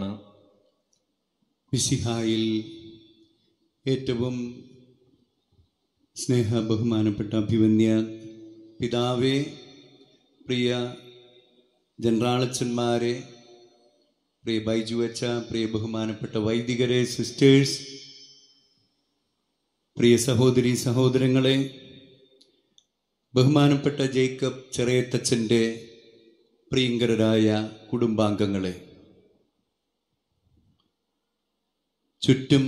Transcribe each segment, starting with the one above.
ഉറപ്പാണ് മിസിഹായിൽ ഏറ്റവും സ്നേഹ ബഹുമാനപ്പെട്ട അഭിവന്യ പിതാവേ പ്രിയ ജനറാളച്ചന്മാരെ പ്രിയ ബൈജു അച്ച പ്രിയ ബഹുമാനപ്പെട്ട വൈദികരെ സിസ്റ്റേഴ്സ് പ്രിയ സഹോദരി സഹോദരങ്ങളെ ബഹുമാനപ്പെട്ട ജേക്കബ് ചെറിയത്തച്ഛൻ്റെ പ്രിയങ്കരരായ കുടുംബാംഗങ്ങളെ ചുറ്റും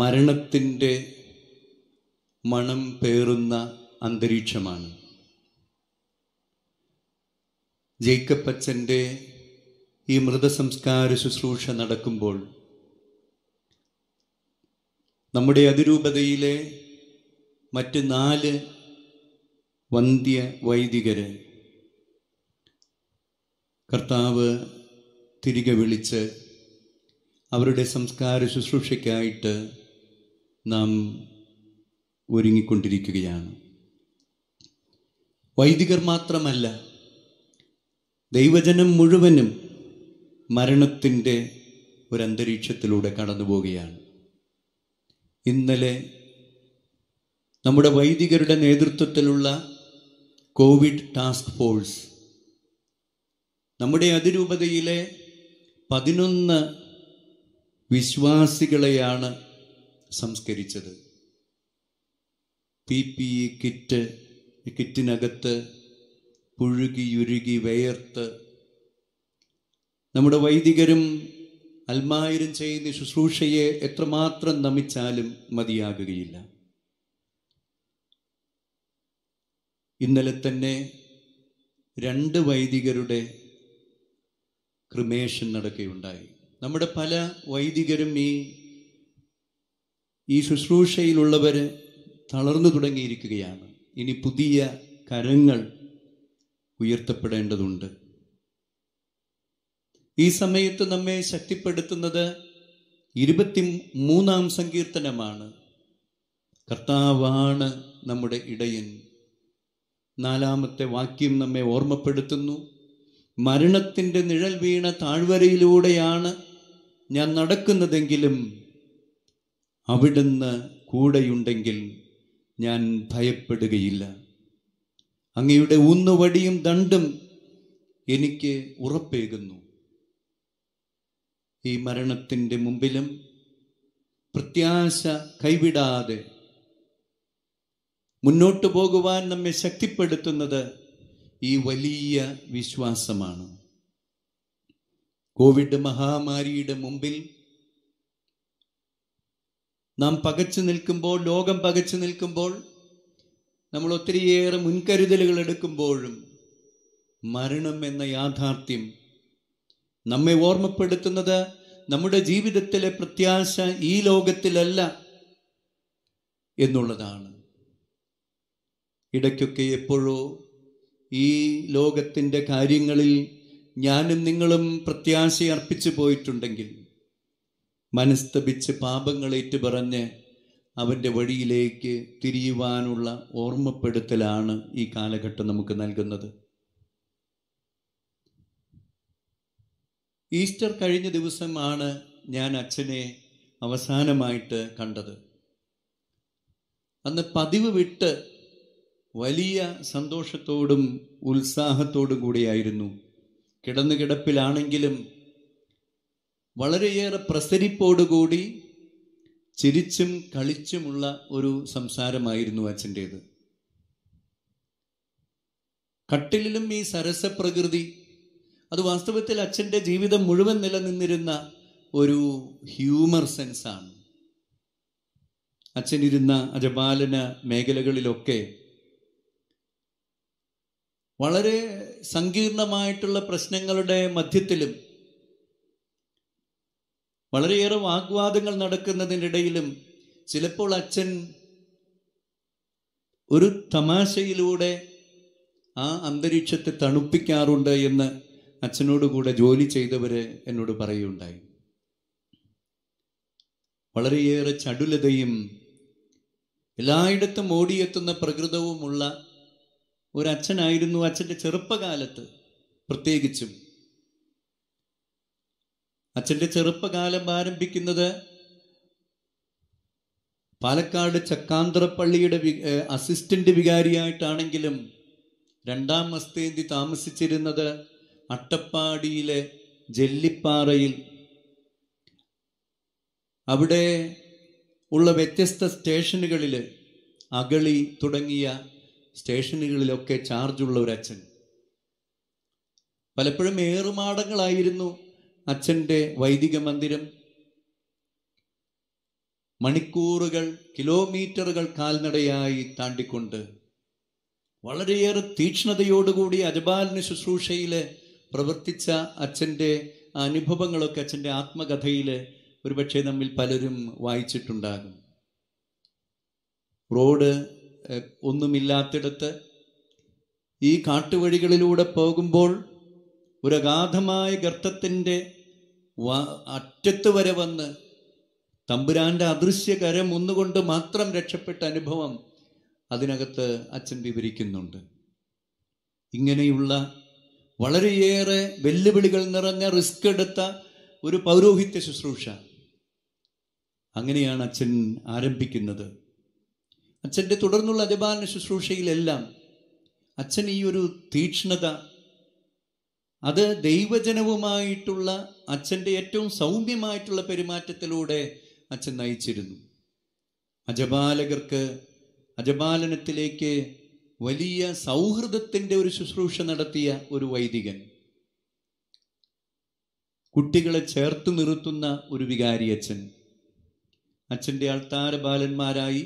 മരണത്തിൻ്റെ മണം പേറുന്ന അന്തരീക്ഷമാണ് ജേക്കപ്പച്ചൻ്റെ ഈ മൃതസംസ്കാര ശുശ്രൂഷ നടക്കുമ്പോൾ നമ്മുടെ അതിരൂപതയിലെ മറ്റ് നാല് വന്ധ്യ വൈദികര് കർത്താവ് തിരികെ വിളിച്ച് അവരുടെ സംസ്കാര ശുശ്രൂഷയ്ക്കായിട്ട് നാം ഒരുങ്ങിക്കൊണ്ടിരിക്കുകയാണ് വൈദികർ മാത്രമല്ല ദൈവജനം മുഴുവനും മരണത്തിൻ്റെ ഒരു അന്തരീക്ഷത്തിലൂടെ കടന്നു പോവുകയാണ് ഇന്നലെ നമ്മുടെ വൈദികരുടെ നേതൃത്വത്തിലുള്ള കോവിഡ് ടാസ്ക് ഫോഴ്സ് നമ്മുടെ അതിരൂപതയിലെ പതിനൊന്ന് വിശ്വാസികളെയാണ് സംസ്കരിച്ചത് പി പി ഇ കിറ്റ് കിറ്റിനകത്ത് പുഴുകിയുരുകി വയർത്ത് നമ്മുടെ വൈദികരും അൽമായരും ചെയ്യുന്ന ശുശ്രൂഷയെ എത്രമാത്രം നമിച്ചാലും മതിയാകുകയില്ല ഇന്നലെ തന്നെ രണ്ട് വൈദികരുടെ ക്രിമേഷൻ നടക്കുകയുണ്ടായി നമ്മുടെ പല വൈദികരും ഈ ഈ ശുശ്രൂഷയിലുള്ളവർ തളർന്നു തുടങ്ങിയിരിക്കുകയാണ് ഇനി പുതിയ കരങ്ങൾ ഉയർത്തപ്പെടേണ്ടതുണ്ട് ഈ സമയത്ത് നമ്മെ ശക്തിപ്പെടുത്തുന്നത് ഇരുപത്തി മൂന്നാം സങ്കീർത്തനമാണ് കർത്താവാണ് നമ്മുടെ ഇടയൻ നാലാമത്തെ വാക്യം നമ്മെ ഓർമ്മപ്പെടുത്തുന്നു മരണത്തിൻ്റെ നിഴൽ വീണ താഴ്വരയിലൂടെയാണ് ഞാൻ നടക്കുന്നതെങ്കിലും അവിടുന്ന് കൂടെയുണ്ടെങ്കിൽ ഞാൻ ഭയപ്പെടുകയില്ല അങ്ങയുടെ ഊന്നുവടിയും ദണ്ടും എനിക്ക് ഉറപ്പേകുന്നു ഈ മരണത്തിൻ്റെ മുമ്പിലും പ്രത്യാശ കൈവിടാതെ മുന്നോട്ടു പോകുവാൻ നമ്മെ ശക്തിപ്പെടുത്തുന്നത് ഈ വലിയ വിശ്വാസമാണ് കോവിഡ് മഹാമാരിയുടെ മുമ്പിൽ നാം പകച്ചു നിൽക്കുമ്പോൾ ലോകം പകച്ചു നിൽക്കുമ്പോൾ നമ്മൾ ഒത്തിരിയേറെ മുൻകരുതലുകൾ എടുക്കുമ്പോഴും മരണം എന്ന യാഥാർത്ഥ്യം നമ്മെ ഓർമ്മപ്പെടുത്തുന്നത് നമ്മുടെ ജീവിതത്തിലെ പ്രത്യാശ ഈ ലോകത്തിലല്ല എന്നുള്ളതാണ് ഇടയ്ക്കൊക്കെ എപ്പോഴോ ഈ ലോകത്തിൻ്റെ കാര്യങ്ങളിൽ ഞാനും നിങ്ങളും പ്രത്യാശ അർപ്പിച്ചു പോയിട്ടുണ്ടെങ്കിൽ മനസ്തപിച്ച് പാപങ്ങളേറ്റു പറഞ്ഞ് അവൻ്റെ വഴിയിലേക്ക് തിരിയുവാനുള്ള ഓർമ്മപ്പെടുത്തലാണ് ഈ കാലഘട്ടം നമുക്ക് നൽകുന്നത് ഈസ്റ്റർ കഴിഞ്ഞ ദിവസമാണ് ഞാൻ അച്ഛനെ അവസാനമായിട്ട് കണ്ടത് അന്ന് പതിവ് വിട്ട് വലിയ സന്തോഷത്തോടും ഉത്സാഹത്തോടും കൂടിയായിരുന്നു കിടന്നു കിടപ്പിലാണെങ്കിലും വളരെയേറെ പ്രസരിപ്പോടുകൂടി ചിരിച്ചും കളിച്ചുമുള്ള ഒരു സംസാരമായിരുന്നു അച്ഛൻ്റേത് കട്ടിലിലും ഈ സരസപ്രകൃതി അത് വാസ്തവത്തിൽ അച്ഛൻ്റെ ജീവിതം മുഴുവൻ നിലനിന്നിരുന്ന ഒരു ഹ്യൂമർ സെൻസാണ് അച്ഛനിരുന്ന അജപാലന മേഖലകളിലൊക്കെ വളരെ സങ്കീർണമായിട്ടുള്ള പ്രശ്നങ്ങളുടെ മധ്യത്തിലും വളരെയേറെ വാഗ്വാദങ്ങൾ നടക്കുന്നതിനിടയിലും ചിലപ്പോൾ അച്ഛൻ ഒരു തമാശയിലൂടെ ആ അന്തരീക്ഷത്തെ തണുപ്പിക്കാറുണ്ട് എന്ന് അച്ഛനോട് കൂടെ ജോലി ചെയ്തവർ എന്നോട് പറയുകയുണ്ടായി വളരെയേറെ ചടുലതയും എല്ലായിടത്തും ഓടിയെത്തുന്ന പ്രകൃതവുമുള്ള ഒരച്ഛനായിരുന്നു അച്ഛൻ്റെ ചെറുപ്പകാലത്ത് പ്രത്യേകിച്ചും അച്ഛൻ്റെ ചെറുപ്പകാലം ആരംഭിക്കുന്നത് പാലക്കാട് ചക്കാന്തരപ്പള്ളിയുടെ വി അസിസ്റ്റന്റ് വികാരിയായിട്ടാണെങ്കിലും രണ്ടാം മസ്തേന്തി താമസിച്ചിരുന്നത് അട്ടപ്പാടിയിലെ ജെല്ലിപ്പാറയിൽ അവിടെ ഉള്ള വ്യത്യസ്ത സ്റ്റേഷനുകളിൽ അഗളി തുടങ്ങിയ സ്റ്റേഷനുകളിലൊക്കെ ചാർജുള്ള ഒരു അച്ഛൻ പലപ്പോഴും ഏറുമാടങ്ങളായിരുന്നു അച്ഛൻ്റെ വൈദിക മന്ദിരം മണിക്കൂറുകൾ കിലോമീറ്ററുകൾ കാൽനടയായി താണ്ടിക്കൊണ്ട് വളരെയേറെ തീക്ഷ്ണതയോടുകൂടി അജബാലിന് ശുശ്രൂഷയിൽ പ്രവർത്തിച്ച അച്ഛൻ്റെ അനുഭവങ്ങളൊക്കെ അച്ഛൻ്റെ ആത്മകഥയിൽ ഒരുപക്ഷെ നമ്മിൽ പലരും വായിച്ചിട്ടുണ്ടാകും റോഡ് ഒന്നുമില്ലാത്തിടത്ത് ഈ കാട്ടുവഴികളിലൂടെ പോകുമ്പോൾ ഒരു അഗാധമായ ഗർത്തത്തിൻ്റെ അറ്റത്ത് വരെ വന്ന് തമ്പുരാൻ്റെ അദൃശ്യകരം ഒന്നുകൊണ്ട് മാത്രം രക്ഷപ്പെട്ട അനുഭവം അതിനകത്ത് അച്ഛൻ വിവരിക്കുന്നുണ്ട് ഇങ്ങനെയുള്ള വളരെയേറെ വെല്ലുവിളികൾ നിറഞ്ഞ റിസ്ക് എടുത്ത ഒരു പൗരോഹിത്യ ശുശ്രൂഷ അങ്ങനെയാണ് അച്ഛൻ ആരംഭിക്കുന്നത് അച്ഛൻ്റെ തുടർന്നുള്ള അജപാന ശുശ്രൂഷയിലെല്ലാം അച്ഛൻ ഈ ഒരു തീക്ഷ്ണത അത് ദൈവജനവുമായിട്ടുള്ള അച്ഛൻ്റെ ഏറ്റവും സൗമ്യമായിട്ടുള്ള പെരുമാറ്റത്തിലൂടെ അച്ഛൻ നയിച്ചിരുന്നു അജപാലകർക്ക് അജപാലനത്തിലേക്ക് വലിയ സൗഹൃദത്തിൻ്റെ ഒരു ശുശ്രൂഷ നടത്തിയ ഒരു വൈദികൻ കുട്ടികളെ ചേർത്ത് നിർത്തുന്ന ഒരു വികാരി അച്ഛൻ അച്ഛൻ്റെ ബാലന്മാരായി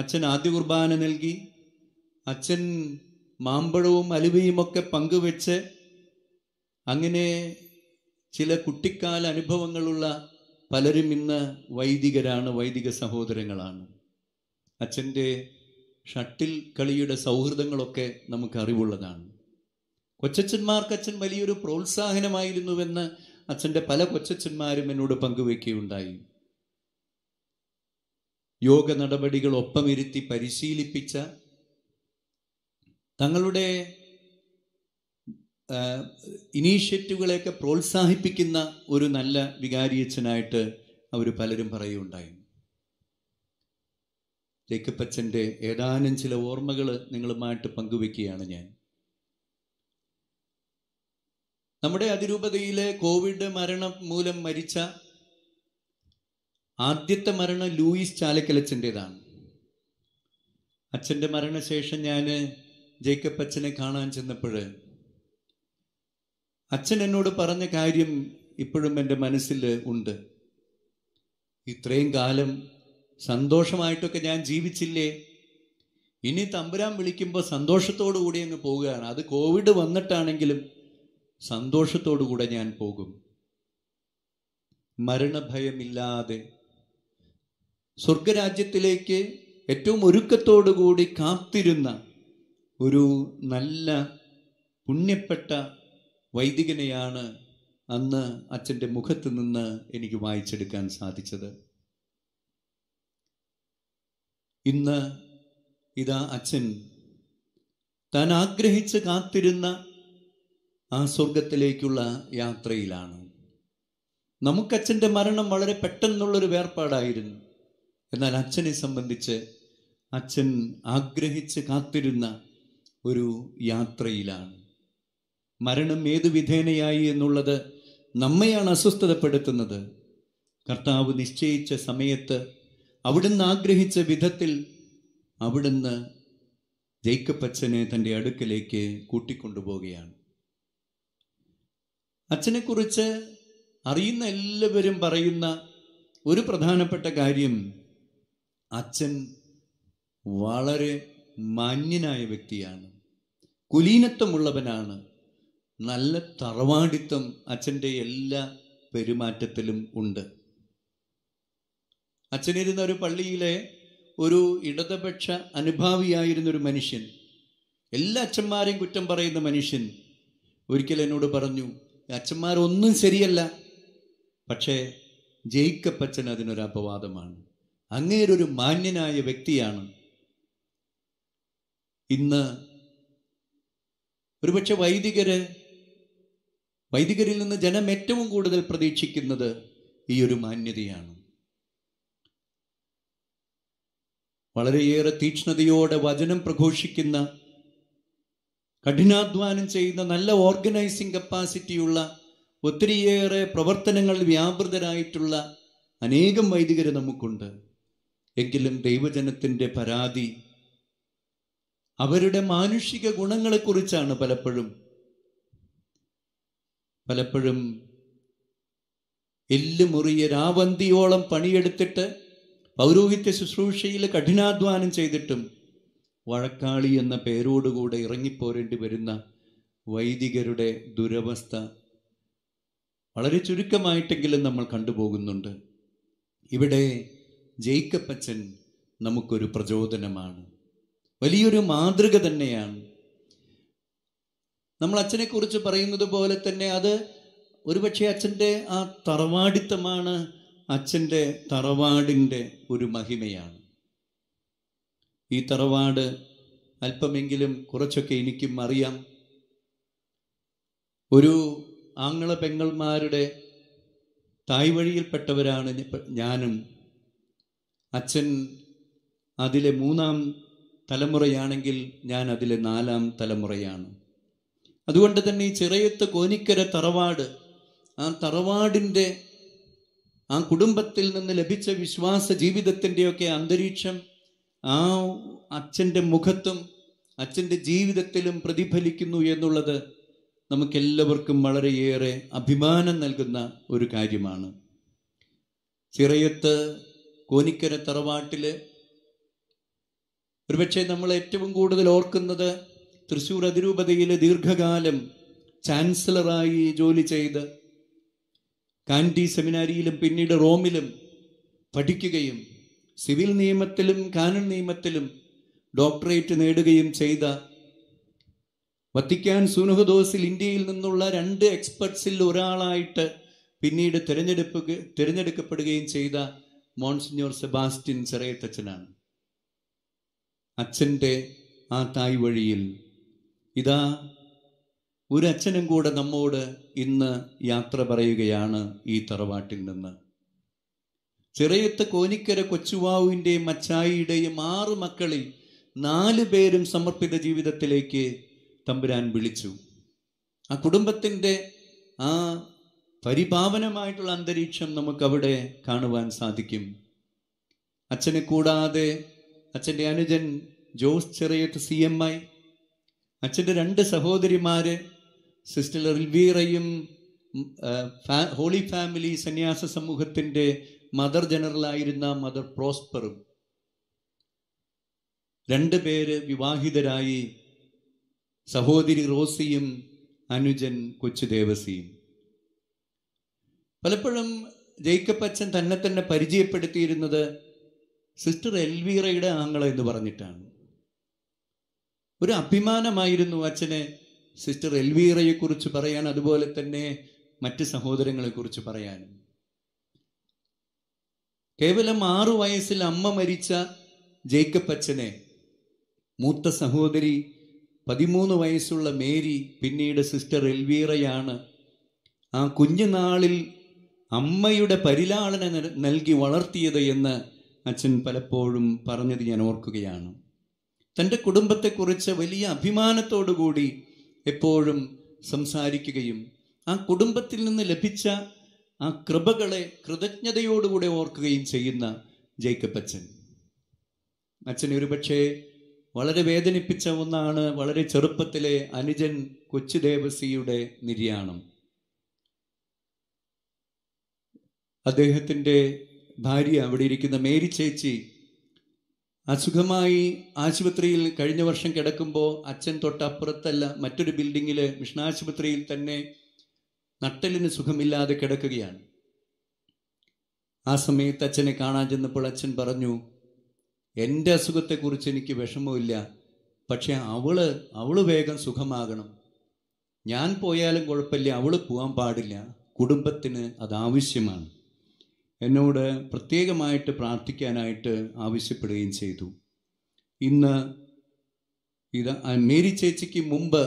അച്ഛൻ ആദ്യ കുർബാന നൽകി അച്ഛൻ മാമ്പഴവും അലുവയും ഒക്കെ പങ്കുവെച്ച് അങ്ങനെ ചില കുട്ടിക്കാല അനുഭവങ്ങളുള്ള പലരും ഇന്ന് വൈദികരാണ് വൈദിക സഹോദരങ്ങളാണ് അച്ഛൻ്റെ ഷട്ടിൽ കളിയുടെ സൗഹൃദങ്ങളൊക്കെ നമുക്ക് അറിവുള്ളതാണ് കൊച്ചച്ഛന്മാർക്ക് അച്ഛൻ വലിയൊരു പ്രോത്സാഹനമായിരുന്നുവെന്ന് അച്ഛൻ്റെ പല കൊച്ചച്ഛന്മാരും എന്നോട് പങ്കുവെക്കുകയുണ്ടായി യോഗ നടപടികൾ ഒപ്പമിരുത്തി പരിശീലിപ്പിച്ച തങ്ങളുടെ ഇനീഷ്യേറ്റീവുകളെയൊക്കെ പ്രോത്സാഹിപ്പിക്കുന്ന ഒരു നല്ല വികാരിയച്ഛനായിട്ട് അവർ പലരും പറയുകയുണ്ടായി ജേക്കപ്പച്ചൻ്റെ ഏതാനും ചില ഓർമ്മകൾ നിങ്ങളുമായിട്ട് പങ്കുവെക്കുകയാണ് ഞാൻ നമ്മുടെ അതിരൂപതയിലെ കോവിഡ് മരണം മൂലം മരിച്ച ആദ്യത്തെ മരണം ലൂയിസ് ചാലക്കലച്ചൻ്റെതാണ് അച്ഛൻ്റെ മരണശേഷം ഞാൻ ജേക്കബ് അച്ഛനെ കാണാൻ ചെന്നപ്പോൾ അച്ഛൻ എന്നോട് പറഞ്ഞ കാര്യം ഇപ്പോഴും എൻ്റെ മനസ്സിൽ ഉണ്ട് ഇത്രയും കാലം സന്തോഷമായിട്ടൊക്കെ ഞാൻ ജീവിച്ചില്ലേ ഇനി തമ്പുരാൻ വിളിക്കുമ്പോൾ സന്തോഷത്തോടു കൂടി അങ്ങ് പോവുകയാണ് അത് കോവിഡ് വന്നിട്ടാണെങ്കിലും സന്തോഷത്തോടു കൂടെ ഞാൻ പോകും മരണഭയമില്ലാതെ സ്വർഗരാജ്യത്തിലേക്ക് ഏറ്റവും ഒരുക്കത്തോടുകൂടി കാത്തിരുന്ന ഒരു നല്ല പുണ്യപ്പെട്ട വൈദികനെയാണ് അന്ന് അച്ഛൻ്റെ മുഖത്ത് നിന്ന് എനിക്ക് വായിച്ചെടുക്കാൻ സാധിച്ചത് ഇന്ന് ഇതാ അച്ഛൻ താൻ ആഗ്രഹിച്ച് കാത്തിരുന്ന ആ സ്വർഗത്തിലേക്കുള്ള യാത്രയിലാണ് നമുക്കച്ഛൻ്റെ മരണം വളരെ പെട്ടെന്നുള്ളൊരു വേർപാടായിരുന്നു എന്നാൽ അച്ഛനെ സംബന്ധിച്ച് അച്ഛൻ ആഗ്രഹിച്ച് കാത്തിരുന്ന ഒരു യാത്രയിലാണ് മരണം ഏതു വിധേനയായി എന്നുള്ളത് നമ്മെയാണ് അസ്വസ്ഥതപ്പെടുത്തുന്നത് കർത്താവ് നിശ്ചയിച്ച സമയത്ത് അവിടുന്ന് ആഗ്രഹിച്ച വിധത്തിൽ അവിടുന്ന് ജയ്ക്കപ്പച്ചനെ തൻ്റെ അടുക്കലേക്ക് കൂട്ടിക്കൊണ്ടുപോവുകയാണ് അച്ഛനെക്കുറിച്ച് അറിയുന്ന എല്ലാവരും പറയുന്ന ഒരു പ്രധാനപ്പെട്ട കാര്യം അച്ഛൻ വളരെ മാന്യനായ വ്യക്തിയാണ് കുലീനത്വമുള്ളവനാണ് നല്ല തറവാടിത്വം അച്ഛൻ്റെ എല്ലാ പെരുമാറ്റത്തിലും ഉണ്ട് അച്ഛനിരുന്ന ഒരു പള്ളിയിലെ ഒരു ഇടതുപക്ഷ അനുഭാവിയായിരുന്ന ഒരു മനുഷ്യൻ എല്ലാ അച്ഛന്മാരെയും കുറ്റം പറയുന്ന മനുഷ്യൻ ഒരിക്കൽ എന്നോട് പറഞ്ഞു അച്ഛന്മാരൊന്നും ശരിയല്ല പക്ഷേ ജയിക്കപ്പച്ചൻ അതിനൊരു അപവാദമാണ് അങ്ങേരൊരു മാന്യനായ വ്യക്തിയാണ് ഇന്ന് ഒരുപക്ഷെ വൈദികര് വൈദികരിൽ നിന്ന് ജനം ഏറ്റവും കൂടുതൽ പ്രതീക്ഷിക്കുന്നത് ഈ ഒരു മാന്യതയാണ് വളരെയേറെ തീക്ഷ്ണതയോടെ വചനം പ്രഘോഷിക്കുന്ന കഠിനാധ്വാനം ചെയ്യുന്ന നല്ല ഓർഗനൈസിംഗ് കപ്പാസിറ്റിയുള്ള ഒത്തിരിയേറെ പ്രവർത്തനങ്ങളിൽ വ്യാപൃതരായിട്ടുള്ള അനേകം വൈദികർ നമുക്കുണ്ട് എങ്കിലും ദൈവജനത്തിൻ്റെ പരാതി അവരുടെ മാനുഷിക ഗുണങ്ങളെക്കുറിച്ചാണ് പലപ്പോഴും പലപ്പോഴും എല്ലുമുറിയ രാവന്തിയോളം പണിയെടുത്തിട്ട് പൗരോഹിത്യ ശുശ്രൂഷയിൽ കഠിനാധ്വാനം ചെയ്തിട്ടും വഴക്കാളി എന്ന പേരോടുകൂടെ ഇറങ്ങിപ്പോരേണ്ടി വരുന്ന വൈദികരുടെ ദുരവസ്ഥ വളരെ ചുരുക്കമായിട്ടെങ്കിലും നമ്മൾ കണ്ടുപോകുന്നുണ്ട് ഇവിടെ ജയിക്കപ്പച്ചൻ നമുക്കൊരു പ്രചോദനമാണ് വലിയൊരു മാതൃക തന്നെയാണ് നമ്മൾ അച്ഛനെക്കുറിച്ച് പറയുന്നത് പോലെ തന്നെ അത് ഒരുപക്ഷെ അച്ഛൻ്റെ ആ തറവാടിത്തമാണ് അച്ഛൻ്റെ തറവാടിൻ്റെ ഒരു മഹിമയാണ് ഈ തറവാട് അല്പമെങ്കിലും കുറച്ചൊക്കെ എനിക്കും അറിയാം ഒരു ആങ്ങള പെങ്ങൾമാരുടെ തായ് വഴിയിൽപ്പെട്ടവരാണ് ഞാനും അച്ഛൻ അതിലെ മൂന്നാം തലമുറയാണെങ്കിൽ ഞാൻ അതിലെ നാലാം തലമുറയാണ് അതുകൊണ്ട് തന്നെ ഈ ചെറിയത്ത് കോനിക്കര തറവാട് ആ തറവാടിൻ്റെ ആ കുടുംബത്തിൽ നിന്ന് ലഭിച്ച വിശ്വാസ ജീവിതത്തിൻ്റെയൊക്കെ അന്തരീക്ഷം ആ അച്ഛൻ്റെ മുഖത്തും അച്ഛൻ്റെ ജീവിതത്തിലും പ്രതിഫലിക്കുന്നു എന്നുള്ളത് നമുക്കെല്ലാവർക്കും വളരെയേറെ അഭിമാനം നൽകുന്ന ഒരു കാര്യമാണ് ചിറയത്ത് കോനിക്കര തറവാട്ടിൽ ഒരുപക്ഷെ നമ്മൾ ഏറ്റവും കൂടുതൽ ഓർക്കുന്നത് തൃശ്ശൂർ അതിരൂപതയിൽ ദീർഘകാലം ചാൻസലറായി ജോലി ചെയ്ത് കാൻഡി സെമിനാരിയിലും പിന്നീട് റോമിലും പഠിക്കുകയും സിവിൽ നിയമത്തിലും കാനൺ നിയമത്തിലും ഡോക്ടറേറ്റ് നേടുകയും ചെയ്ത വത്തിക്കാൻ സുനുഹദോസിൽ ഇന്ത്യയിൽ നിന്നുള്ള രണ്ട് എക്സ്പെർട്സിൽ ഒരാളായിട്ട് പിന്നീട് തിരഞ്ഞെടുപ്പ് തിരഞ്ഞെടുക്കപ്പെടുകയും ചെയ്ത മോൺസിനോർ സെബാസ്റ്റ്യൻ ചെറിയത്തച്ഛനാണ് അച്ഛൻ്റെ ആ തായ് വഴിയിൽ ഇതാ ഒരച്ഛനും കൂടെ നമ്മോട് ഇന്ന് യാത്ര പറയുകയാണ് ഈ തറവാട്ടിൽ നിന്ന് ചെറിയത്ത് കോനിക്കര കൊച്ചുവാവുവിൻ്റെയും അച്ചായിയുടെയും ആറ് മക്കളിൽ നാല് പേരും സമർപ്പിത ജീവിതത്തിലേക്ക് തമ്പുരാൻ വിളിച്ചു ആ കുടുംബത്തിൻ്റെ ആ പരിപാവനമായിട്ടുള്ള അന്തരീക്ഷം നമുക്ക് അവിടെ കാണുവാൻ സാധിക്കും അച്ഛനെ കൂടാതെ അച്ഛൻ്റെ അനുജൻ Jose Cheriyath C M I അച്ഛൻ്റെ രണ്ട് സഹോദരിമാർ സിസ്റ്റർ റിൽവീറയും ഹോളി ഫാമിലി സന്യാസ സമൂഹത്തിൻ്റെ മദർ ജനറലായിരുന്ന മദർ പ്രോസ്പറും രണ്ട് പേര് വിവാഹിതരായി സഹോദരി റോസിയും അനുജൻ കൊച്ചു ദേവസിയും പലപ്പോഴും ജയിക്കപ്പച്ചൻ തന്നെ തന്നെ പരിചയപ്പെടുത്തിയിരുന്നത് സിസ്റ്റർ എൽവീറയുടെ ആങ്ങള എന്ന് പറഞ്ഞിട്ടാണ് ഒരു അഭിമാനമായിരുന്നു അച്ഛന് സിസ്റ്റർ എൽവീറയെക്കുറിച്ച് പറയാൻ അതുപോലെ തന്നെ മറ്റ് സഹോദരങ്ങളെക്കുറിച്ച് പറയാനും കേവലം ആറു വയസ്സിൽ അമ്മ മരിച്ച ജേക്കബ് മൂത്ത സഹോദരി പതിമൂന്ന് വയസ്സുള്ള മേരി പിന്നീട് സിസ്റ്റർ എൽവീറയാണ് ആ കുഞ്ഞുനാളിൽ അമ്മയുടെ പരിലാളന നൽകി വളർത്തിയത് എന്ന് അച്ഛൻ പലപ്പോഴും പറഞ്ഞത് ഞാൻ ഓർക്കുകയാണ് തൻ്റെ കുടുംബത്തെക്കുറിച്ച് വലിയ അഭിമാനത്തോടുകൂടി എപ്പോഴും സംസാരിക്കുകയും ആ കുടുംബത്തിൽ നിന്ന് ലഭിച്ച ആ കൃപകളെ കൃതജ്ഞതയോടുകൂടെ ഓർക്കുകയും ചെയ്യുന്ന ജേക്കബ് അച്ഛൻ അച്ഛൻ ഒരുപക്ഷെ വളരെ വേദനിപ്പിച്ച ഒന്നാണ് വളരെ ചെറുപ്പത്തിലെ അനുജൻ കൊച്ചുദേവസിയുടെ നിര്യാണം അദ്ദേഹത്തിൻ്റെ ഭാര്യ അവിടെ ഇരിക്കുന്ന മേരി ചേച്ചി അസുഖമായി ആശുപത്രിയിൽ കഴിഞ്ഞ വർഷം കിടക്കുമ്പോൾ അച്ഛൻ തൊട്ടപ്പുറത്തല്ല മറ്റൊരു ബിൽഡിങ്ങിൽ മിഷണാശുപത്രിയിൽ തന്നെ നട്ടലിന് സുഖമില്ലാതെ കിടക്കുകയാണ് ആ സമയത്ത് അച്ഛനെ കാണാൻ ചെന്നപ്പോൾ അച്ഛൻ പറഞ്ഞു എൻ്റെ അസുഖത്തെക്കുറിച്ച് എനിക്ക് വിഷമമില്ല പക്ഷേ അവള് അവള് വേഗം സുഖമാകണം ഞാൻ പോയാലും കുഴപ്പമില്ല അവള് പോകാൻ പാടില്ല കുടുംബത്തിന് അത് ആവശ്യമാണ് എന്നോട് പ്രത്യേകമായിട്ട് പ്രാർത്ഥിക്കാനായിട്ട് ആവശ്യപ്പെടുകയും ചെയ്തു ഇന്ന് ഇത് മേരി ചേച്ചിക്ക് മുമ്പ്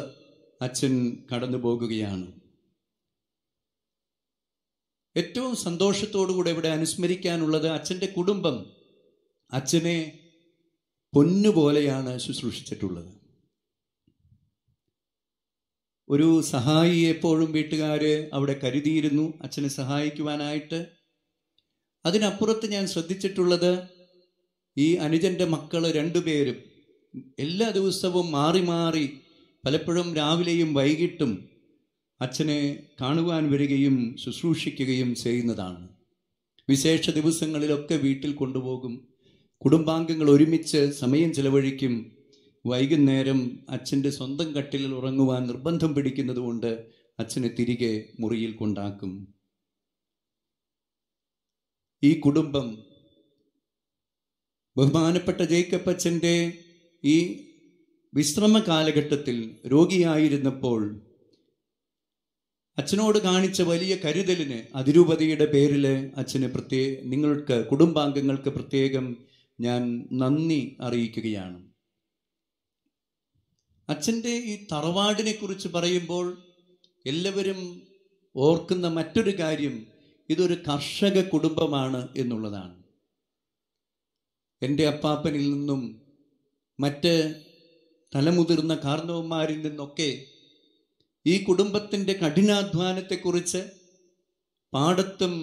അച്ഛൻ കടന്നു പോകുകയാണ് ഏറ്റവും കൂടെ ഇവിടെ അനുസ്മരിക്കാനുള്ളത് അച്ഛൻ്റെ കുടുംബം അച്ഛനെ പൊന്നുപോലെയാണ് ശുശ്രൂഷിച്ചിട്ടുള്ളത് ഒരു സഹായി എപ്പോഴും വീട്ടുകാർ അവിടെ കരുതിയിരുന്നു അച്ഛനെ സഹായിക്കുവാനായിട്ട് അതിനപ്പുറത്ത് ഞാൻ ശ്രദ്ധിച്ചിട്ടുള്ളത് ഈ അനുജൻ്റെ മക്കൾ രണ്ടുപേരും എല്ലാ ദിവസവും മാറി മാറി പലപ്പോഴും രാവിലെയും വൈകിട്ടും അച്ഛനെ കാണുവാൻ വരികയും ശുശ്രൂഷിക്കുകയും ചെയ്യുന്നതാണ് വിശേഷ ദിവസങ്ങളിലൊക്കെ വീട്ടിൽ കൊണ്ടുപോകും കുടുംബാംഗങ്ങൾ ഒരുമിച്ച് സമയം ചിലവഴിക്കും വൈകുന്നേരം അച്ഛൻ്റെ സ്വന്തം കട്ടിലിൽ ഉറങ്ങുവാൻ നിർബന്ധം പിടിക്കുന്നതുകൊണ്ട് അച്ഛനെ തിരികെ മുറിയിൽ കൊണ്ടാക്കും ഈ കുടുംബം ബഹുമാനപ്പെട്ട ജേക്കപ്പച്ചൻ്റെ ഈ വിശ്രമ കാലഘട്ടത്തിൽ രോഗിയായിരുന്നപ്പോൾ അച്ഛനോട് കാണിച്ച വലിയ കരുതലിന് അതിരൂപതയുടെ പേരിൽ അച്ഛന് പ്രത്യേക നിങ്ങൾക്ക് കുടുംബാംഗങ്ങൾക്ക് പ്രത്യേകം ഞാൻ നന്ദി അറിയിക്കുകയാണ് അച്ഛൻ്റെ ഈ തറവാടിനെ കുറിച്ച് പറയുമ്പോൾ എല്ലാവരും ഓർക്കുന്ന മറ്റൊരു കാര്യം ഇതൊരു കർഷക കുടുംബമാണ് എന്നുള്ളതാണ് എൻ്റെ അപ്പാപ്പനിൽ നിന്നും മറ്റ് തലമുതിർന്ന കാർന്നവന്മാരിൽ നിന്നൊക്കെ ഈ കുടുംബത്തിൻ്റെ കഠിനാധ്വാനത്തെക്കുറിച്ച് പാടത്തും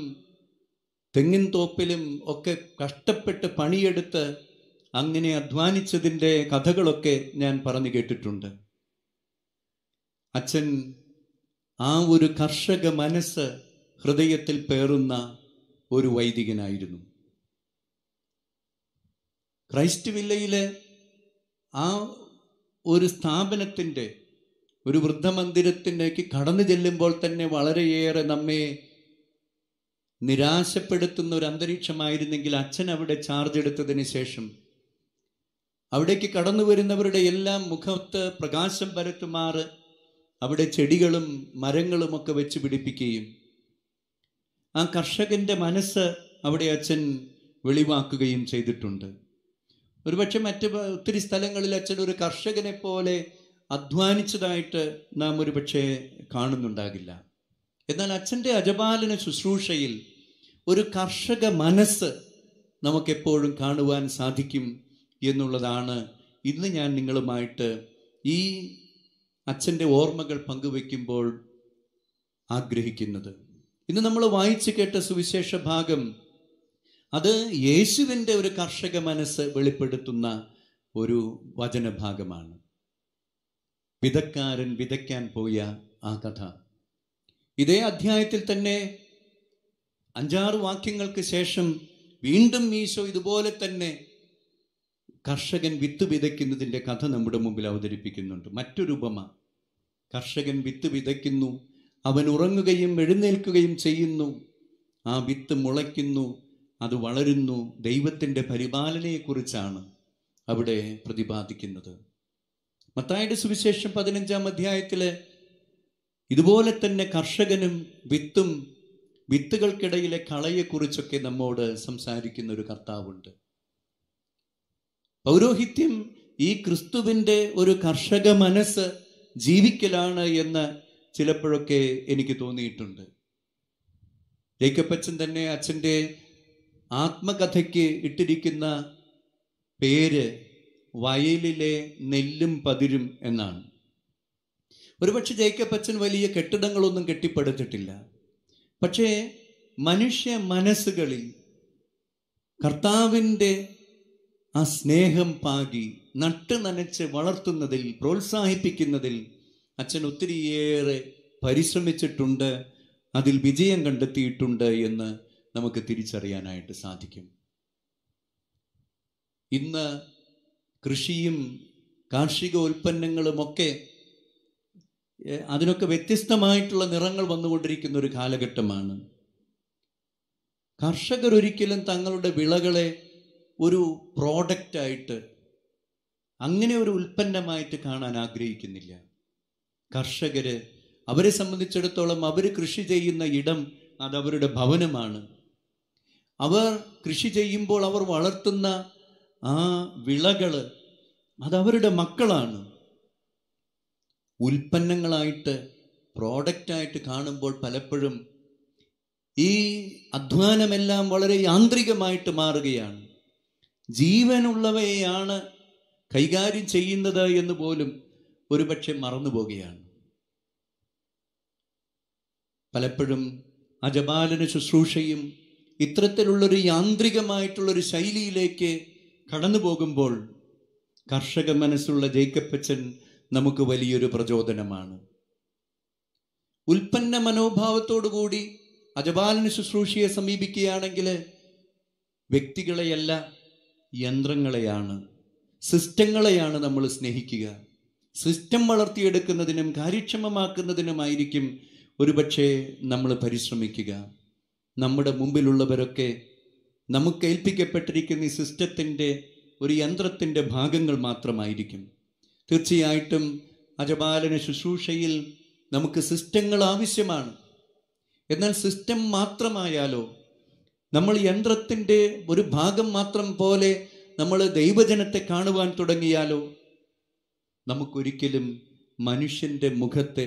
തെങ്ങിൻ തോപ്പിലും ഒക്കെ കഷ്ടപ്പെട്ട് പണിയെടുത്ത് അങ്ങനെ അധ്വാനിച്ചതിൻ്റെ കഥകളൊക്കെ ഞാൻ പറഞ്ഞു കേട്ടിട്ടുണ്ട് അച്ഛൻ ആ ഒരു കർഷക മനസ്സ് ഹൃദയത്തിൽ പേറുന്ന ഒരു വൈദികനായിരുന്നു ക്രൈസ്റ്റ് വില്ലയിലെ ആ ഒരു സ്ഥാപനത്തിൻ്റെ ഒരു വൃദ്ധമന്ദിരത്തിലേക്ക് കടന്നു ചെല്ലുമ്പോൾ തന്നെ വളരെയേറെ നമ്മെ നിരാശപ്പെടുത്തുന്ന ഒരു അന്തരീക്ഷമായിരുന്നെങ്കിൽ അച്ഛൻ അവിടെ ചാർജ് എടുത്തതിന് ശേഷം അവിടേക്ക് കടന്നു വരുന്നവരുടെ എല്ലാം മുഖത്ത് പ്രകാശം പരത്തുമാറ് അവിടെ ചെടികളും മരങ്ങളുമൊക്കെ വെച്ച് പിടിപ്പിക്കുകയും ആ കർഷകൻ്റെ മനസ്സ് അവിടെ അച്ഛൻ വെളിവാക്കുകയും ചെയ്തിട്ടുണ്ട് ഒരുപക്ഷെ മറ്റ് ഒത്തിരി സ്ഥലങ്ങളിൽ അച്ഛൻ ഒരു കർഷകനെ പോലെ അധ്വാനിച്ചതായിട്ട് നാം ഒരുപക്ഷെ കാണുന്നുണ്ടാകില്ല എന്നാൽ അച്ഛൻ്റെ അജപാലന ശുശ്രൂഷയിൽ ഒരു കർഷക മനസ്സ് നമുക്കെപ്പോഴും കാണുവാൻ സാധിക്കും എന്നുള്ളതാണ് ഇന്ന് ഞാൻ നിങ്ങളുമായിട്ട് ഈ അച്ഛൻ്റെ ഓർമ്മകൾ പങ്കുവയ്ക്കുമ്പോൾ ആഗ്രഹിക്കുന്നത് ഇന്ന് നമ്മൾ വായിച്ചു കേട്ട സുവിശേഷ ഭാഗം അത് യേശുവിൻ്റെ ഒരു കർഷക മനസ്സ് വെളിപ്പെടുത്തുന്ന ഒരു വചനഭാഗമാണ് വിധക്കാരൻ വിതയ്ക്കാൻ പോയ ആ കഥ ഇതേ അധ്യായത്തിൽ തന്നെ അഞ്ചാറ് വാക്യങ്ങൾക്ക് ശേഷം വീണ്ടും ഈശോ ഇതുപോലെ തന്നെ കർഷകൻ വിത്ത് വിതയ്ക്കുന്നതിൻ്റെ കഥ നമ്മുടെ മുമ്പിൽ അവതരിപ്പിക്കുന്നുണ്ട് മറ്റൊരു ഉപമ കർഷകൻ വിത്ത് വിതയ്ക്കുന്നു അവൻ ഉറങ്ങുകയും എഴുന്നേൽക്കുകയും ചെയ്യുന്നു ആ വിത്ത് മുളയ്ക്കുന്നു അത് വളരുന്നു ദൈവത്തിൻ്റെ പരിപാലനയെക്കുറിച്ചാണ് അവിടെ പ്രതിപാദിക്കുന്നത് മത്തായുടെ സുവിശേഷം പതിനഞ്ചാം അധ്യായത്തിൽ ഇതുപോലെ തന്നെ കർഷകനും വിത്തും വിത്തുകൾക്കിടയിലെ കളയെക്കുറിച്ചൊക്കെ നമ്മോട് സംസാരിക്കുന്ന ഒരു കർത്താവുണ്ട് പൗരോഹിത്യം ഈ ക്രിസ്തുവിൻ്റെ ഒരു കർഷക മനസ്സ് ജീവിക്കലാണ് എന്ന് ചിലപ്പോഴൊക്കെ എനിക്ക് തോന്നിയിട്ടുണ്ട് ജേക്കപ്പച്ചൻ തന്നെ അച്ഛൻ്റെ ആത്മകഥയ്ക്ക് ഇട്ടിരിക്കുന്ന പേര് വയലിലെ നെല്ലും പതിരും എന്നാണ് ഒരുപക്ഷെ ജേക്കപ്പച്ചൻ വലിയ കെട്ടിടങ്ങളൊന്നും കെട്ടിപ്പടുത്തിട്ടില്ല പക്ഷേ മനുഷ്യ മനസ്സുകളിൽ കർത്താവിൻ്റെ ആ സ്നേഹം പാകി നട്ടു നനച്ച് വളർത്തുന്നതിൽ പ്രോത്സാഹിപ്പിക്കുന്നതിൽ അച്ഛൻ ഒത്തിരിയേറെ പരിശ്രമിച്ചിട്ടുണ്ട് അതിൽ വിജയം കണ്ടെത്തിയിട്ടുണ്ട് എന്ന് നമുക്ക് തിരിച്ചറിയാനായിട്ട് സാധിക്കും ഇന്ന് കൃഷിയും കാർഷിക ഉൽപ്പന്നങ്ങളുമൊക്കെ അതിനൊക്കെ വ്യത്യസ്തമായിട്ടുള്ള നിറങ്ങൾ വന്നുകൊണ്ടിരിക്കുന്ന ഒരു കാലഘട്ടമാണ് കർഷകർ ഒരിക്കലും തങ്ങളുടെ വിളകളെ ഒരു പ്രോഡക്റ്റായിട്ട് അങ്ങനെ ഒരു ഉൽപ്പന്നമായിട്ട് കാണാൻ ആഗ്രഹിക്കുന്നില്ല കർഷകർ അവരെ സംബന്ധിച്ചിടത്തോളം അവർ കൃഷി ചെയ്യുന്ന ഇടം അതവരുടെ ഭവനമാണ് അവർ കൃഷി ചെയ്യുമ്പോൾ അവർ വളർത്തുന്ന ആ വിളകൾ അതവരുടെ മക്കളാണ് ഉൽപ്പന്നങ്ങളായിട്ട് പ്രോഡക്റ്റായിട്ട് കാണുമ്പോൾ പലപ്പോഴും ഈ അധ്വാനമെല്ലാം വളരെ യാന്ത്രികമായിട്ട് മാറുകയാണ് ജീവനുള്ളവയെയാണ് കൈകാര്യം ചെയ്യുന്നത് എന്ന് പോലും ഒരുപക്ഷെ മറന്നു പോവുകയാണ് പലപ്പോഴും അജപാലന ശുശ്രൂഷയും ഇത്തരത്തിലുള്ളൊരു യാന്ത്രികമായിട്ടുള്ളൊരു ശൈലിയിലേക്ക് കടന്നു പോകുമ്പോൾ കർഷക മനസ്സുള്ള ജേക്കപ്പച്ചൻ നമുക്ക് വലിയൊരു പ്രചോദനമാണ് ഉൽപ്പന്ന മനോഭാവത്തോടുകൂടി അജപാലന ശുശ്രൂഷയെ സമീപിക്കുകയാണെങ്കിൽ വ്യക്തികളെയല്ല യന്ത്രങ്ങളെയാണ് സിസ്റ്റങ്ങളെയാണ് നമ്മൾ സ്നേഹിക്കുക സിസ്റ്റം വളർത്തിയെടുക്കുന്നതിനും കാര്യക്ഷമമാക്കുന്നതിനുമായിരിക്കും ഒരുപക്ഷെ നമ്മൾ പരിശ്രമിക്കുക നമ്മുടെ മുമ്പിലുള്ളവരൊക്കെ നമുക്ക് ഏൽപ്പിക്കപ്പെട്ടിരിക്കുന്ന ഈ സിസ്റ്റത്തിൻ്റെ ഒരു യന്ത്രത്തിൻ്റെ ഭാഗങ്ങൾ മാത്രമായിരിക്കും തീർച്ചയായിട്ടും അജപാലന ശുശ്രൂഷയിൽ നമുക്ക് സിസ്റ്റങ്ങൾ ആവശ്യമാണ് എന്നാൽ സിസ്റ്റം മാത്രമായാലോ നമ്മൾ യന്ത്രത്തിൻ്റെ ഒരു ഭാഗം മാത്രം പോലെ നമ്മൾ ദൈവജനത്തെ കാണുവാൻ തുടങ്ങിയാലോ നമുക്കൊരിക്കലും മനുഷ്യൻ്റെ മുഖത്തെ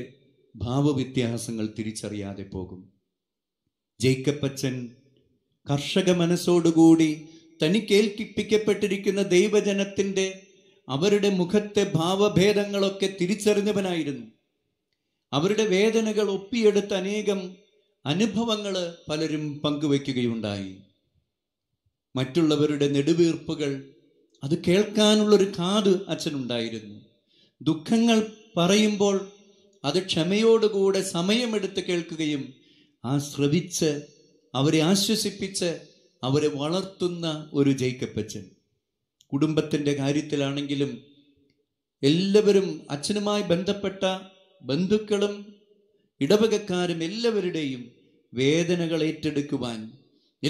ഭാവവ്യത്യാസങ്ങൾ തിരിച്ചറിയാതെ പോകും ജേക്കപ്പച്ചൻ കർഷക മനസ്സോടുകൂടി തനിക്കേൽക്കിപ്പിക്കപ്പെട്ടിരിക്കുന്ന ദൈവജനത്തിൻ്റെ അവരുടെ മുഖത്തെ ഭാവഭേദങ്ങളൊക്കെ തിരിച്ചറിഞ്ഞവനായിരുന്നു അവരുടെ വേദനകൾ ഒപ്പിയെടുത്ത അനേകം അനുഭവങ്ങൾ പലരും പങ്കുവയ്ക്കുകയുണ്ടായി മറ്റുള്ളവരുടെ നെടുവീർപ്പുകൾ അത് കേൾക്കാനുള്ളൊരു കാത് അച്ഛനുണ്ടായിരുന്നു ദുഃഖങ്ങൾ പറയുമ്പോൾ അത് ക്ഷമയോടുകൂടെ സമയമെടുത്ത് കേൾക്കുകയും ആ ശ്രവിച്ച് അവരെ ആശ്വസിപ്പിച്ച് അവരെ വളർത്തുന്ന ഒരു ജേക്കപ്പച്ചൻ കുടുംബത്തിൻ്റെ കാര്യത്തിലാണെങ്കിലും എല്ലാവരും അച്ഛനുമായി ബന്ധപ്പെട്ട ബന്ധുക്കളും ഇടവകക്കാരും എല്ലാവരുടെയും വേദനകൾ ഏറ്റെടുക്കുവാൻ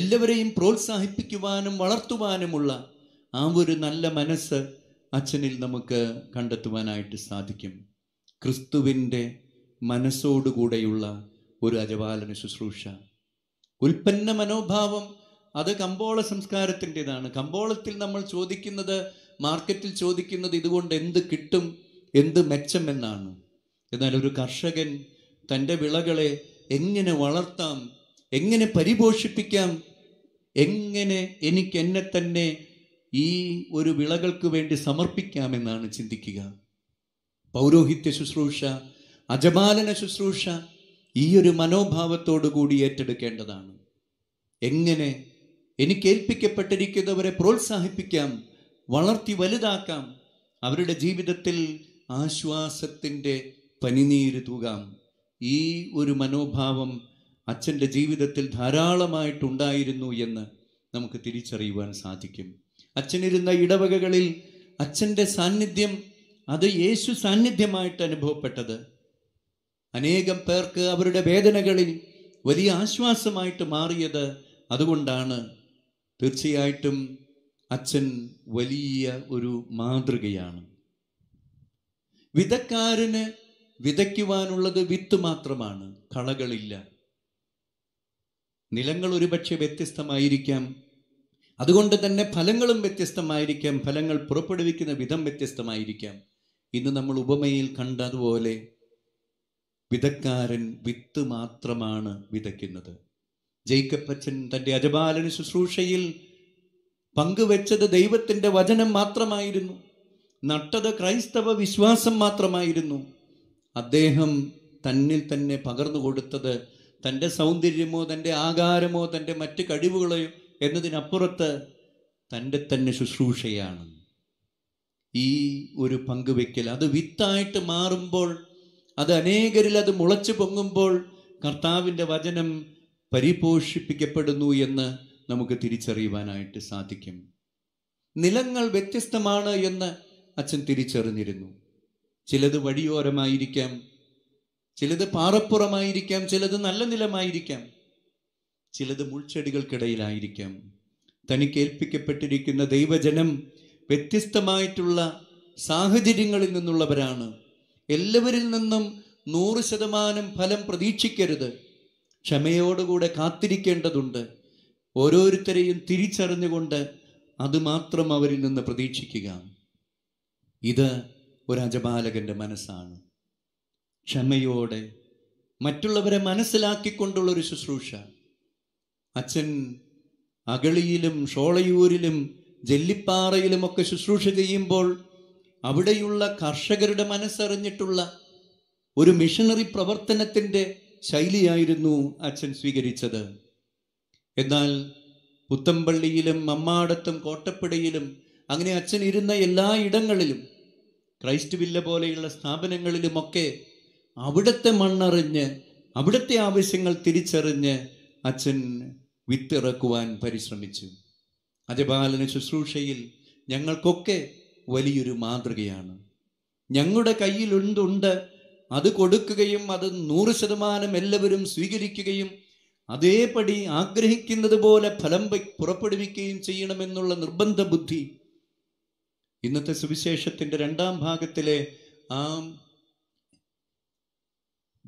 എല്ലാവരെയും പ്രോത്സാഹിപ്പിക്കുവാനും വളർത്തുവാനുമുള്ള ആ ഒരു നല്ല മനസ്സ് അച്ഛനിൽ നമുക്ക് കണ്ടെത്തുവാനായിട്ട് സാധിക്കും ക്രിസ്തുവിൻ്റെ മനസ്സോടുകൂടെയുള്ള ഒരു അജപാലന ശുശ്രൂഷ ഉൽപ്പന്ന മനോഭാവം അത് കമ്പോള സംസ്കാരത്തിൻ്റെതാണ് കമ്പോളത്തിൽ നമ്മൾ ചോദിക്കുന്നത് മാർക്കറ്റിൽ ചോദിക്കുന്നത് ഇതുകൊണ്ട് എന്ത് കിട്ടും എന്ത് മെച്ചം എന്നാണ് എന്നാൽ ഒരു കർഷകൻ തൻ്റെ വിളകളെ എങ്ങനെ വളർത്താം എങ്ങനെ പരിപോഷിപ്പിക്കാം എങ്ങനെ എനിക്ക് എന്നെ തന്നെ ഈ ഒരു വിളകൾക്ക് വേണ്ടി സമർപ്പിക്കാമെന്നാണ് ചിന്തിക്കുക പൗരോഹിത്യ ശുശ്രൂഷ അജമാലന ശുശ്രൂഷ ഈ ഒരു മനോഭാവത്തോടു കൂടി ഏറ്റെടുക്കേണ്ടതാണ് എങ്ങനെ എനിക്ക് ഏൽപ്പിക്കപ്പെട്ടിരിക്കുന്നവരെ പ്രോത്സാഹിപ്പിക്കാം വളർത്തി വലുതാക്കാം അവരുടെ ജീവിതത്തിൽ ആശ്വാസത്തിൻ്റെ പനിനീര് തൂകാം ഈ ഒരു മനോഭാവം അച്ഛൻ്റെ ജീവിതത്തിൽ ധാരാളമായിട്ടുണ്ടായിരുന്നു എന്ന് നമുക്ക് തിരിച്ചറിയുവാൻ സാധിക്കും അച്ഛനിരുന്ന ഇടവകകളിൽ അച്ഛൻ്റെ സാന്നിധ്യം അത് യേശു സാന്നിധ്യമായിട്ട് അനുഭവപ്പെട്ടത് അനേകം പേർക്ക് അവരുടെ വേദനകളിൽ വലിയ ആശ്വാസമായിട്ട് മാറിയത് അതുകൊണ്ടാണ് തീർച്ചയായിട്ടും അച്ഛൻ വലിയ ഒരു മാതൃകയാണ് വിതക്കാരന് വിതയ്ക്കുവാനുള്ളത് വിത്ത് മാത്രമാണ് കളകളില്ല നിലങ്ങൾ ഒരുപക്ഷെ വ്യത്യസ്തമായിരിക്കാം അതുകൊണ്ട് തന്നെ ഫലങ്ങളും വ്യത്യസ്തമായിരിക്കാം ഫലങ്ങൾ പുറപ്പെടുവിക്കുന്ന വിധം വ്യത്യസ്തമായിരിക്കാം ഇന്ന് നമ്മൾ ഉപമയിൽ കണ്ടതുപോലെ വിതക്കാരൻ വിത്ത് മാത്രമാണ് വിതയ്ക്കുന്നത് ജയിക്കപ്പച്ചൻ തൻ്റെ അജപാലന ശുശ്രൂഷയിൽ പങ്കുവെച്ചത് ദൈവത്തിൻ്റെ വചനം മാത്രമായിരുന്നു നട്ടത് ക്രൈസ്തവ വിശ്വാസം മാത്രമായിരുന്നു അദ്ദേഹം തന്നിൽ തന്നെ പകർന്നു കൊടുത്തത് തൻ്റെ സൗന്ദര്യമോ തൻ്റെ ആകാരമോ തൻ്റെ മറ്റ് കഴിവുകളോ എന്നതിനപ്പുറത്ത് തൻ്റെ തന്നെ ശുശ്രൂഷയാണ് ഈ ഒരു പങ്കുവെക്കൽ അത് വിത്തായിട്ട് മാറുമ്പോൾ അത് അനേകരിൽ അത് മുളച്ചു പൊങ്ങുമ്പോൾ കർത്താവിൻ്റെ വചനം പരിപോഷിപ്പിക്കപ്പെടുന്നു എന്ന് നമുക്ക് തിരിച്ചറിയുവാനായിട്ട് സാധിക്കും നിലങ്ങൾ വ്യത്യസ്തമാണ് എന്ന് അച്ഛൻ തിരിച്ചറിഞ്ഞിരുന്നു ചിലത് വഴിയോരമായിരിക്കാം ചിലത് പാറപ്പുറമായിരിക്കാം ചിലത് നല്ല നിലമായിരിക്കാം ചിലത് മുൾച്ചെടികൾക്കിടയിലായിരിക്കാം തനിക്ക് ഏൽപ്പിക്കപ്പെട്ടിരിക്കുന്ന ദൈവജനം വ്യത്യസ്തമായിട്ടുള്ള സാഹചര്യങ്ങളിൽ നിന്നുള്ളവരാണ് എല്ലാവരിൽ നിന്നും നൂറ് ശതമാനം ഫലം പ്രതീക്ഷിക്കരുത് ക്ഷമയോടുകൂടെ കാത്തിരിക്കേണ്ടതുണ്ട് ഓരോരുത്തരെയും തിരിച്ചറിഞ്ഞുകൊണ്ട് അതുമാത്രം അവരിൽ നിന്ന് പ്രതീക്ഷിക്കുക ഇത് ഒരു അജപാലകൻ്റെ മനസ്സാണ് ക്ഷമയോടെ മറ്റുള്ളവരെ മനസ്സിലാക്കിക്കൊണ്ടുള്ളൊരു ശുശ്രൂഷ അച്ഛൻ അഗളിയിലും ഷോളയൂരിലും ജെല്ലിപ്പാറയിലുമൊക്കെ ശുശ്രൂഷ ചെയ്യുമ്പോൾ അവിടെയുള്ള കർഷകരുടെ മനസ്സറിഞ്ഞിട്ടുള്ള ഒരു മിഷണറി പ്രവർത്തനത്തിൻ്റെ ശൈലിയായിരുന്നു അച്ഛൻ സ്വീകരിച്ചത് എന്നാൽ പുത്തമ്പള്ളിയിലും മമ്മാടത്തും കോട്ടപ്പടിയിലും അങ്ങനെ അച്ഛൻ ഇരുന്ന എല്ലാ ഇടങ്ങളിലും ക്രൈസ്റ്റ് വില്ല പോലെയുള്ള സ്ഥാപനങ്ങളിലുമൊക്കെ അവിടുത്തെ മണ്ണറിഞ്ഞ് അവിടുത്തെ ആവശ്യങ്ങൾ തിരിച്ചറിഞ്ഞ് അച്ഛൻ വിത്തിറക്കുവാൻ പരിശ്രമിച്ചു അജപാലന ശുശ്രൂഷയിൽ ഞങ്ങൾക്കൊക്കെ വലിയൊരു മാതൃകയാണ് ഞങ്ങളുടെ കയ്യിലുണ്ടുണ്ട് അത് കൊടുക്കുകയും അത് നൂറ് ശതമാനം എല്ലാവരും സ്വീകരിക്കുകയും അതേപടി ആഗ്രഹിക്കുന്നത് പോലെ ഫലം പുറപ്പെടുവിക്കുകയും ചെയ്യണമെന്നുള്ള നിർബന്ധ ബുദ്ധി ഇന്നത്തെ സുവിശേഷത്തിൻ്റെ രണ്ടാം ഭാഗത്തിലെ ആ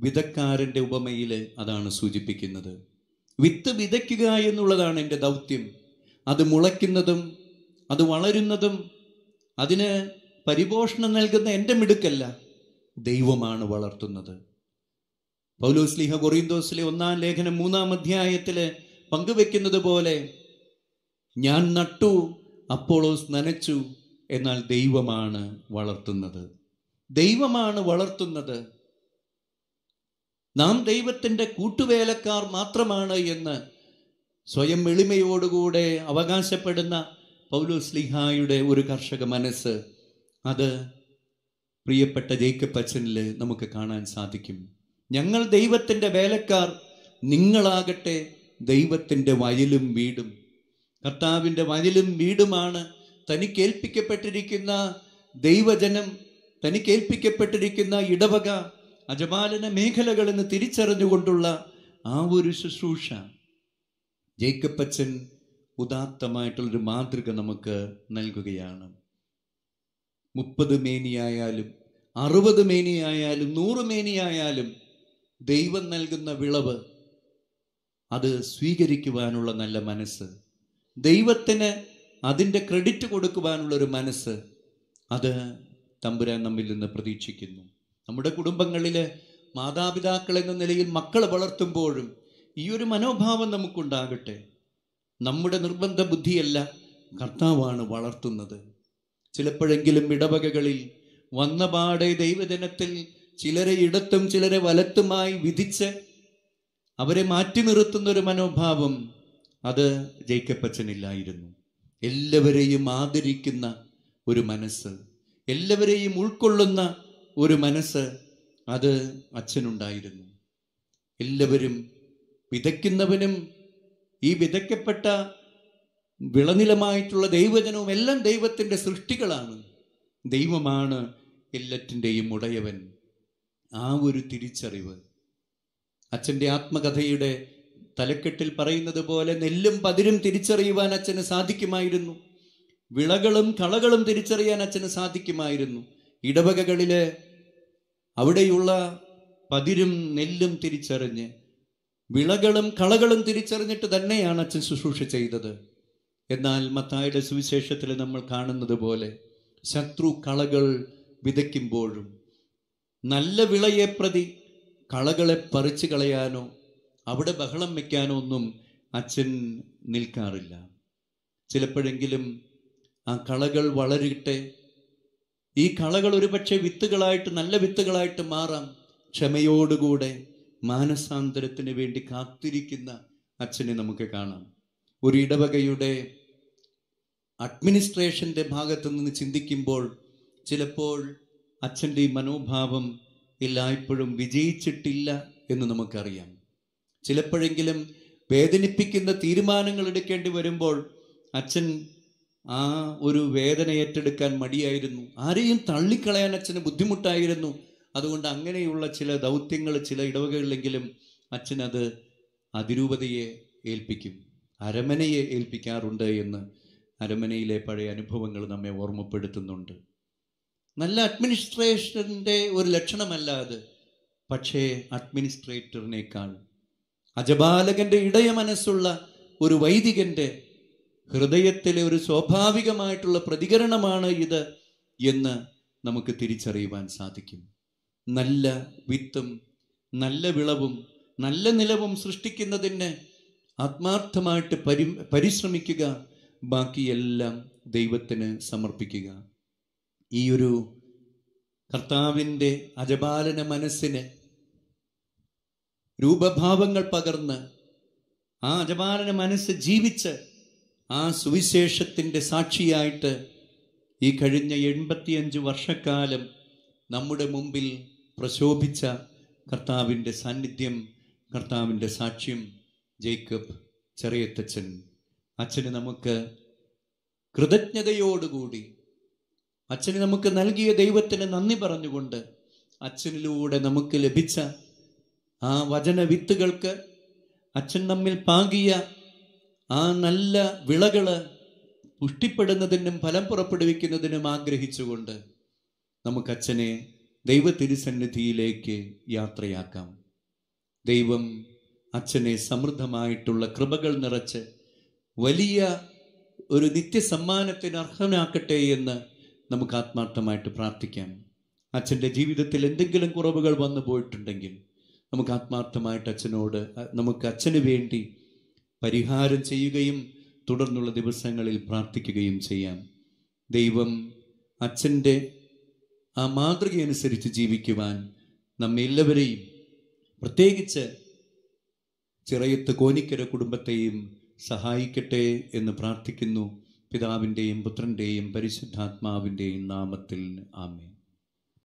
വിതക്കാരൻ്റെ ഉപമയിൽ അതാണ് സൂചിപ്പിക്കുന്നത് വിത്ത് വിതയ്ക്കുക എന്നുള്ളതാണ് എൻ്റെ ദൗത്യം അത് മുളയ്ക്കുന്നതും അത് വളരുന്നതും അതിന് പരിപോഷണം നൽകുന്ന എൻ്റെ മിടുക്കല്ല ദൈവമാണ് വളർത്തുന്നത് പൗലോസ്ലിഹ കൊറീന്തോസിലെ ഒന്നാം ലേഖനം മൂന്നാം അധ്യായത്തിൽ പങ്കുവെക്കുന്നത് പോലെ ഞാൻ നട്ടു അപ്പോളോസ് നനച്ചു എന്നാൽ ദൈവമാണ് വളർത്തുന്നത് ദൈവമാണ് വളർത്തുന്നത് നാം ദൈവത്തിൻ്റെ കൂട്ടുവേലക്കാർ മാത്രമാണ് എന്ന് സ്വയം എളിമയോടുകൂടെ അവകാശപ്പെടുന്ന പൗലോസ് ലിഹായുടെ ഒരു കർഷക മനസ്സ് അത് പ്രിയപ്പെട്ട ജേക്കബ് അച്ഛനിൽ നമുക്ക് കാണാൻ സാധിക്കും ഞങ്ങൾ ദൈവത്തിൻ്റെ വേലക്കാർ നിങ്ങളാകട്ടെ ദൈവത്തിൻ്റെ വയലും വീടും കർത്താവിൻ്റെ വയലും വീടുമാണ് തനിക്കേൽപ്പിക്കപ്പെട്ടിരിക്കുന്ന ദൈവജനം തനിക്കേൽപ്പിക്കപ്പെട്ടിരിക്കുന്ന ഇടവക അജപാലന മേഖലകളെന്ന് തിരിച്ചറിഞ്ഞുകൊണ്ടുള്ള ആ ഒരു ശുശ്രൂഷ ജേക്കപ്പച്ചൻ ഉദാത്തമായിട്ടുള്ളൊരു മാതൃക നമുക്ക് നൽകുകയാണ് മുപ്പത് മേനിയായാലും അറുപത് മേനിയായാലും നൂറ് മേനിയായാലും ദൈവം നൽകുന്ന വിളവ് അത് സ്വീകരിക്കുവാനുള്ള നല്ല മനസ്സ് ദൈവത്തിന് അതിൻ്റെ ക്രെഡിറ്റ് കൊടുക്കുവാനുള്ളൊരു മനസ്സ് അത് തമ്പുരാൻ നമ്മിൽ നിന്ന് പ്രതീക്ഷിക്കുന്നു നമ്മുടെ കുടുംബങ്ങളിൽ മാതാപിതാക്കൾ എന്ന നിലയിൽ മക്കൾ വളർത്തുമ്പോഴും ഈ ഒരു മനോഭാവം നമുക്കുണ്ടാകട്ടെ നമ്മുടെ നിർബന്ധ ബുദ്ധിയല്ല കർത്താവാണ് വളർത്തുന്നത് ചിലപ്പോഴെങ്കിലും ഇടവകകളിൽ വന്നപാടെ ദൈവജനത്തിൽ ചിലരെ ഇടത്തും ചിലരെ വലത്തുമായി വിധിച്ച് അവരെ മാറ്റി നിർത്തുന്ന ഒരു മനോഭാവം അത് ജയിക്കപ്പച്ചനില്ലായിരുന്നു എല്ലാവരെയും ആദരിക്കുന്ന ഒരു മനസ്സ് എല്ലാവരെയും ഉൾക്കൊള്ളുന്ന ഒരു മനസ്സ് അത് അച്ഛനുണ്ടായിരുന്നു എല്ലാവരും വിതയ്ക്കുന്നവനും ഈ വിതയ്ക്കപ്പെട്ട വിളനിലമായിട്ടുള്ള ദൈവജനവും എല്ലാം ദൈവത്തിൻ്റെ സൃഷ്ടികളാണ് ദൈവമാണ് എല്ലാറ്റിൻ്റെയും ഉടയവൻ ആ ഒരു തിരിച്ചറിവ് അച്ഛൻ്റെ ആത്മകഥയുടെ തലക്കെട്ടിൽ പറയുന്നത് പോലെ നെല്ലും പതിരും തിരിച്ചറിയുവാൻ അച്ഛന് സാധിക്കുമായിരുന്നു വിളകളും കളകളും തിരിച്ചറിയാൻ അച്ഛന് സാധിക്കുമായിരുന്നു ഇടവകകളിലെ അവിടെയുള്ള പതിരും നെല്ലും തിരിച്ചറിഞ്ഞ് വിളകളും കളകളും തിരിച്ചറിഞ്ഞിട്ട് തന്നെയാണ് അച്ഛൻ ശുശ്രൂഷ ചെയ്തത് എന്നാൽ മത്തായുടെ സുവിശേഷത്തിൽ നമ്മൾ കാണുന്നത് പോലെ ശത്രു കളകൾ വിതയ്ക്കുമ്പോഴും നല്ല വിളയെ പ്രതി കളകളെ പറിച്ചു കളയാനോ അവിടെ ബഹളം വയ്ക്കാനോ ഒന്നും അച്ഛൻ നിൽക്കാറില്ല ചിലപ്പോഴെങ്കിലും ആ കളകൾ വളരട്ടെ ഈ കളകൾ ഒരുപക്ഷെ വിത്തുകളായിട്ട് നല്ല വിത്തുകളായിട്ട് മാറാം ക്ഷമയോടുകൂടെ മാനസാന്തരത്തിന് വേണ്ടി കാത്തിരിക്കുന്ന അച്ഛനെ നമുക്ക് കാണാം ഒരു ഇടവകയുടെ അഡ്മിനിസ്ട്രേഷൻ്റെ ഭാഗത്ത് നിന്ന് ചിന്തിക്കുമ്പോൾ ചിലപ്പോൾ അച്ഛൻ്റെ ഈ മനോഭാവം എല്ലായ്പ്പോഴും വിജയിച്ചിട്ടില്ല എന്ന് നമുക്കറിയാം ചിലപ്പോഴെങ്കിലും വേദനിപ്പിക്കുന്ന തീരുമാനങ്ങൾ എടുക്കേണ്ടി വരുമ്പോൾ അച്ഛൻ ആ ഒരു വേദന ഏറ്റെടുക്കാൻ മടിയായിരുന്നു ആരെയും തള്ളിക്കളയാൻ അച്ഛന് ബുദ്ധിമുട്ടായിരുന്നു അതുകൊണ്ട് അങ്ങനെയുള്ള ചില ദൗത്യങ്ങൾ ചില ഇടവകകളിലെങ്കിലും അച്ഛനത് അതിരൂപതയെ ഏൽപ്പിക്കും അരമനയെ ഏൽപ്പിക്കാറുണ്ട് എന്ന് അരമനയിലെ പഴയ അനുഭവങ്ങൾ നമ്മെ ഓർമ്മപ്പെടുത്തുന്നുണ്ട് നല്ല അഡ്മിനിസ്ട്രേഷൻ്റെ ഒരു ലക്ഷണമല്ല അത് പക്ഷേ അഡ്മിനിസ്ട്രേറ്ററിനേക്കാൾ അജപാലകൻ്റെ ഇടയ മനസ്സുള്ള ഒരു വൈദികൻ്റെ ഹൃദയത്തിലെ ഒരു സ്വാഭാവികമായിട്ടുള്ള പ്രതികരണമാണ് ഇത് എന്ന് നമുക്ക് തിരിച്ചറിയുവാൻ സാധിക്കും നല്ല വിത്തും നല്ല വിളവും നല്ല നിലവും സൃഷ്ടിക്കുന്നതിന് ആത്മാർത്ഥമായിട്ട് പരി പരിശ്രമിക്കുക ബാക്കിയെല്ലാം ദൈവത്തിന് സമർപ്പിക്കുക ഈ ഒരു കർത്താവിൻ്റെ അജപാലന മനസ്സിന് രൂപഭാവങ്ങൾ പകർന്ന് ആ അജപാലന മനസ്സ് ജീവിച്ച് ആ സുവിശേഷത്തിൻ്റെ സാക്ഷിയായിട്ട് ഈ കഴിഞ്ഞ എൺപത്തിയഞ്ച് വർഷക്കാലം നമ്മുടെ മുമ്പിൽ പ്രശോഭിച്ച കർത്താവിൻ്റെ സാന്നിധ്യം കർത്താവിൻ്റെ സാക്ഷ്യം ജേക്കബ് ചെറിയത്തച്ഛൻ അച്ഛന് നമുക്ക് കൃതജ്ഞതയോടുകൂടി അച്ഛന് നമുക്ക് നൽകിയ ദൈവത്തിന് നന്ദി പറഞ്ഞുകൊണ്ട് അച്ഛനിലൂടെ നമുക്ക് ലഭിച്ച ആ വചന വിത്തുകൾക്ക് അച്ഛൻ നമ്മിൽ പാകിയ ആ നല്ല വിളകൾ പുഷ്ടിപ്പെടുന്നതിനും ഫലം പുറപ്പെടുവിക്കുന്നതിനും ആഗ്രഹിച്ചുകൊണ്ട് നമുക്ക് അച്ഛനെ ദൈവ തിരുസന്നിധിയിലേക്ക് യാത്രയാക്കാം ദൈവം അച്ഛനെ സമൃദ്ധമായിട്ടുള്ള കൃപകൾ നിറച്ച് വലിയ ഒരു നിത്യസമ്മാനത്തിന് അർഹനാക്കട്ടെ എന്ന് നമുക്ക് ആത്മാർത്ഥമായിട്ട് പ്രാർത്ഥിക്കാം അച്ഛൻ്റെ ജീവിതത്തിൽ എന്തെങ്കിലും കുറവുകൾ വന്നു പോയിട്ടുണ്ടെങ്കിൽ നമുക്ക് ആത്മാർത്ഥമായിട്ട് അച്ഛനോട് നമുക്ക് അച്ഛന് വേണ്ടി പരിഹാരം ചെയ്യുകയും തുടർന്നുള്ള ദിവസങ്ങളിൽ പ്രാർത്ഥിക്കുകയും ചെയ്യാം ദൈവം അച്ഛൻ്റെ ആ മാതൃകയനുസരിച്ച് ജീവിക്കുവാൻ നമ്മെല്ലാവരെയും പ്രത്യേകിച്ച് ചിറയത്ത് കോനിക്കര കുടുംബത്തെയും സഹായിക്കട്ടെ എന്ന് പ്രാർത്ഥിക്കുന്നു പിതാവിൻ്റെയും പുത്രൻ്റെയും പരിശുദ്ധാത്മാവിൻ്റെയും നാമത്തിൽ ആമേ